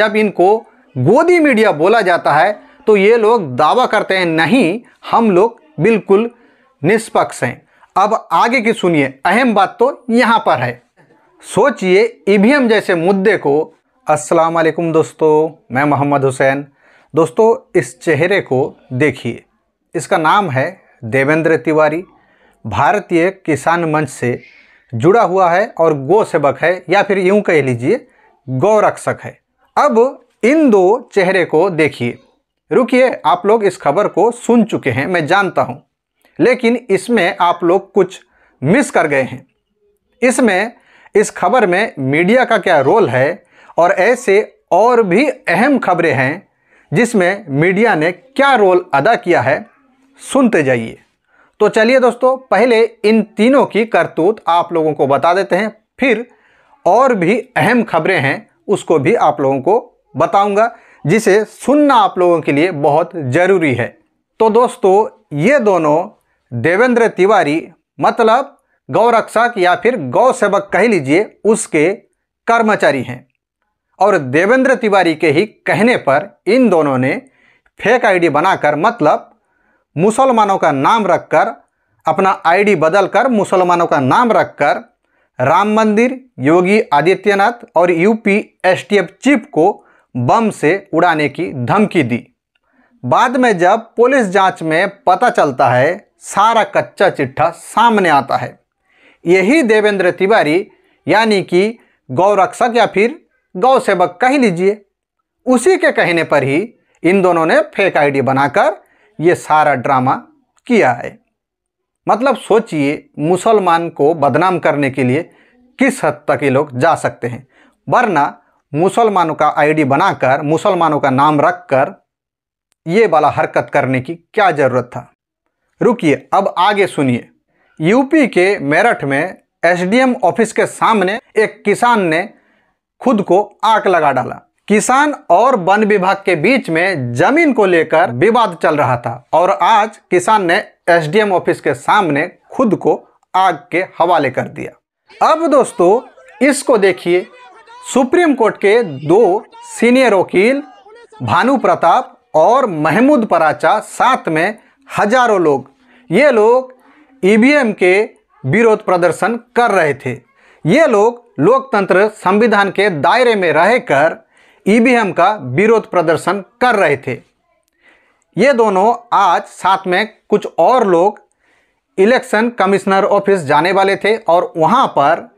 जब इनको गोदी मीडिया बोला जाता है तो ये लोग दावा करते हैं नहीं हम लोग बिल्कुल निष्पक्ष हैं अब आगे की सुनिए अहम बात तो यहाँ पर है सोचिए ई जैसे मुद्दे को अस्सलाम वालेकुम दोस्तों मैं मोहम्मद हुसैन दोस्तों इस चेहरे को देखिए इसका नाम है देवेंद्र तिवारी भारतीय किसान मंच से जुड़ा हुआ है और गौ सेवक है या फिर यूँ कह लीजिए गौरक्षक है अब इन दो चेहरे को देखिए रुकिए आप लोग इस खबर को सुन चुके हैं मैं जानता हूँ लेकिन इसमें आप लोग कुछ मिस कर गए हैं इसमें इस खबर में मीडिया का क्या रोल है और ऐसे और भी अहम खबरें हैं जिसमें मीडिया ने क्या रोल अदा किया है सुनते जाइए तो चलिए दोस्तों पहले इन तीनों की करतूत आप लोगों को बता देते हैं फिर और भी अहम खबरें हैं उसको भी आप लोगों को बताऊंगा जिसे सुनना आप लोगों के लिए बहुत ज़रूरी है तो दोस्तों ये दोनों देवेंद्र तिवारी मतलब गौरक्षक या फिर गौ सेवक कह लीजिए उसके कर्मचारी हैं और देवेंद्र तिवारी के ही कहने पर इन दोनों ने फेक आईडी बनाकर मतलब मुसलमानों का नाम रखकर अपना आईडी बदलकर मुसलमानों का नाम रखकर राम मंदिर योगी आदित्यनाथ और यूपी एसटीएफ चीफ को बम से उड़ाने की धमकी दी बाद में जब पुलिस जांच में पता चलता है सारा कच्चा चिट्ठा सामने आता है यही देवेंद्र तिवारी यानी कि गौरक्षक या फिर गौ सेवक कह लीजिए उसी के कहने पर ही इन दोनों ने फेक आईडी बनाकर ये सारा ड्रामा किया है मतलब सोचिए मुसलमान को बदनाम करने के लिए किस हद तक ये लोग जा सकते हैं वरना मुसलमानों का आईडी बनाकर मुसलमानों का नाम रखकर ये वाला हरकत करने की क्या ज़रूरत था रुकिए अब आगे सुनिए यूपी के मेरठ में एसडीएम ऑफिस के सामने एक किसान ने खुद को आग लगा डाला किसान और वन विभाग के बीच में जमीन को लेकर विवाद चल रहा था और आज किसान ने एसडीएम ऑफिस के सामने खुद को आग के हवाले कर दिया अब दोस्तों इसको देखिए सुप्रीम कोर्ट के दो सीनियर वकील भानु प्रताप और महमूद पराचा साथ में हजारों लोग ये लोग ईवीएम के विरोध प्रदर्शन कर रहे थे ये लोग लोकतंत्र संविधान के दायरे में रहकर ईवीएम का विरोध प्रदर्शन कर रहे थे ये दोनों आज साथ में कुछ और लोग इलेक्शन कमिश्नर ऑफिस जाने वाले थे और वहाँ पर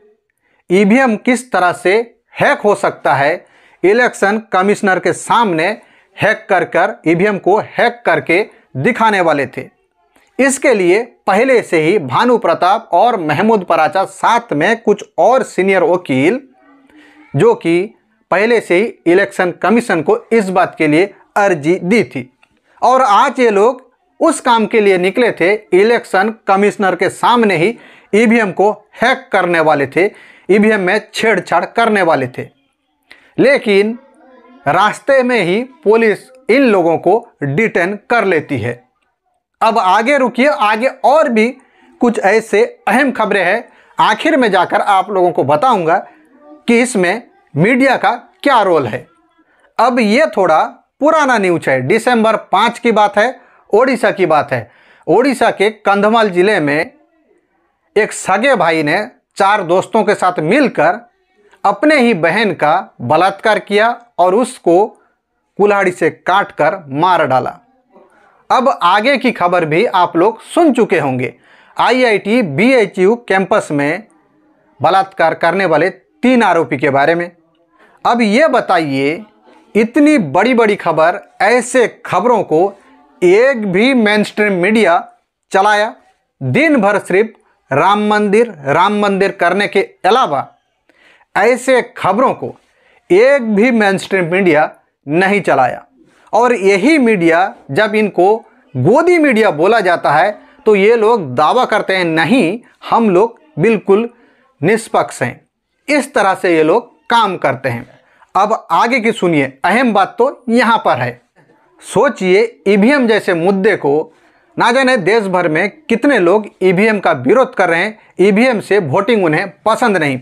ईवीएम किस तरह से हैक हो सकता है इलेक्शन कमिश्नर के सामने हैक कर कर ईवीएम को हैक करके दिखाने वाले थे इसके लिए पहले से ही भानु प्रताप और महमूद पराचा साथ में कुछ और सीनियर वकील जो कि पहले से ही इलेक्शन कमीशन को इस बात के लिए अर्जी दी थी और आज ये लोग उस काम के लिए निकले थे इलेक्शन कमिश्नर के सामने ही ईवीएम को हैक करने वाले थे ईवीएम में छेड़छाड़ करने वाले थे लेकिन रास्ते में ही पुलिस इन लोगों को डिटेन कर लेती है अब आगे रुकिए आगे और भी कुछ ऐसे अहम खबरें हैं आखिर में जाकर आप लोगों को बताऊंगा कि इसमें मीडिया का क्या रोल है अब ये थोड़ा पुराना न्यूज है दिसंबर पाँच की बात है ओडिशा की बात है ओडिशा के कंधमाल जिले में एक सगे भाई ने चार दोस्तों के साथ मिलकर अपने ही बहन का बलात्कार किया और उसको कुल्हाड़ी से काटकर मार डाला अब आगे की खबर भी आप लोग सुन चुके होंगे आईआईटी बीएचयू कैंपस में बलात्कार करने वाले तीन आरोपी के बारे में अब ये बताइए इतनी बड़ी बड़ी खबर ऐसे खबरों को एक भी मेन स्ट्रीम मीडिया चलाया दिन भर सिर्फ राम मंदिर राम मंदिर करने के अलावा ऐसे खबरों को एक भी मेन स्ट्रीम मीडिया नहीं चलाया और यही मीडिया जब इनको गोदी मीडिया बोला जाता है तो ये लोग दावा करते हैं नहीं हम लोग बिल्कुल निष्पक्ष हैं इस तरह से ये लोग काम करते हैं अब आगे की सुनिए अहम बात तो यहाँ पर है सोचिए ईवीएम जैसे मुद्दे को ना जाने देश भर में कितने लोग ईवीएम का विरोध कर रहे हैं ईवीएम से वोटिंग उन्हें पसंद नहीं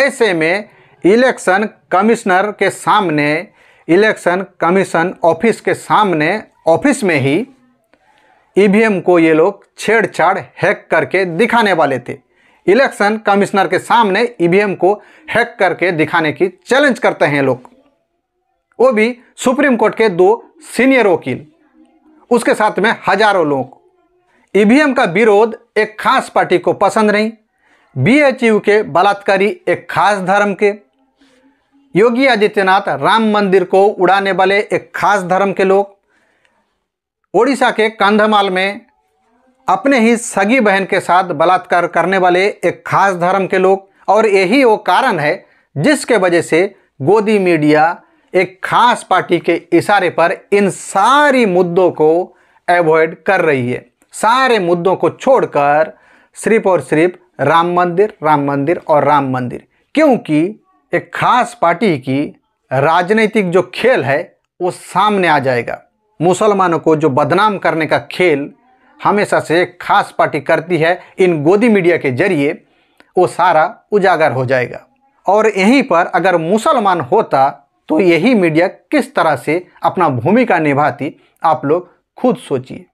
ऐसे में इलेक्शन कमिश्नर के सामने इलेक्शन कमीशन ऑफिस के सामने ऑफिस में ही ईवीएम को ये लोग छेड़छाड़ हैक करके दिखाने वाले थे इलेक्शन कमिश्नर के सामने ईवीएम को हैक करके दिखाने की चैलेंज करते हैं लोग वो भी सुप्रीम कोर्ट के दो सीनियर वकील उसके साथ में हजारों लोग ईवीएम का विरोध एक खास पार्टी को पसंद नहीं बीएचयू के बलात्कारी एक खास धर्म के योगी आदित्यनाथ राम मंदिर को उड़ाने वाले एक खास धर्म के लोग ओडिशा के कंधमाल में अपने ही सगी बहन के साथ बलात्कार करने वाले एक खास धर्म के लोग और यही वो कारण है जिसके वजह से गोदी मीडिया एक खास पार्टी के इशारे पर इन सारी मुद्दों को अवॉइड कर रही है सारे मुद्दों को छोड़कर सिर्फ और सिर्फ राम मंदिर राम मंदिर और राम मंदिर क्योंकि एक खास पार्टी की राजनीतिक जो खेल है वो सामने आ जाएगा मुसलमानों को जो बदनाम करने का खेल हमेशा से एक खास पार्टी करती है इन गोदी मीडिया के जरिए वो सारा उजागर हो जाएगा और यहीं पर अगर मुसलमान होता तो यही मीडिया किस तरह से अपना भूमिका निभाती आप लोग खुद सोचिए